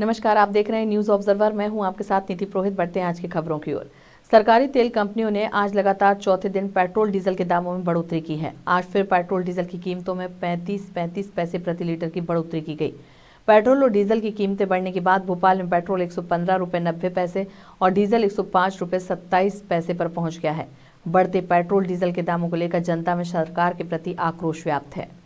नमस्कार आप देख रहे हैं न्यूज ऑब्जर्वर मैं हूं आपके साथ नीति पुरोहित बढ़ते हैं आज की खबरों की ओर सरकारी तेल कंपनियों ने आज लगातार चौथे दिन पेट्रोल डीजल के दामों में बढ़ोतरी की है आज फिर पेट्रोल डीजल की कीमतों में 35 35 पैसे प्रति लीटर की बढ़ोतरी की गई पेट्रोल और डीजल की कीमतें बढ़ने के बाद भोपाल में पेट्रोल एक सौ पैसे और डीजल एक सौ पैसे पर पहुंच गया है बढ़ते पेट्रोल डीजल के दामों को लेकर जनता में सरकार के प्रति आक्रोश व्याप्त है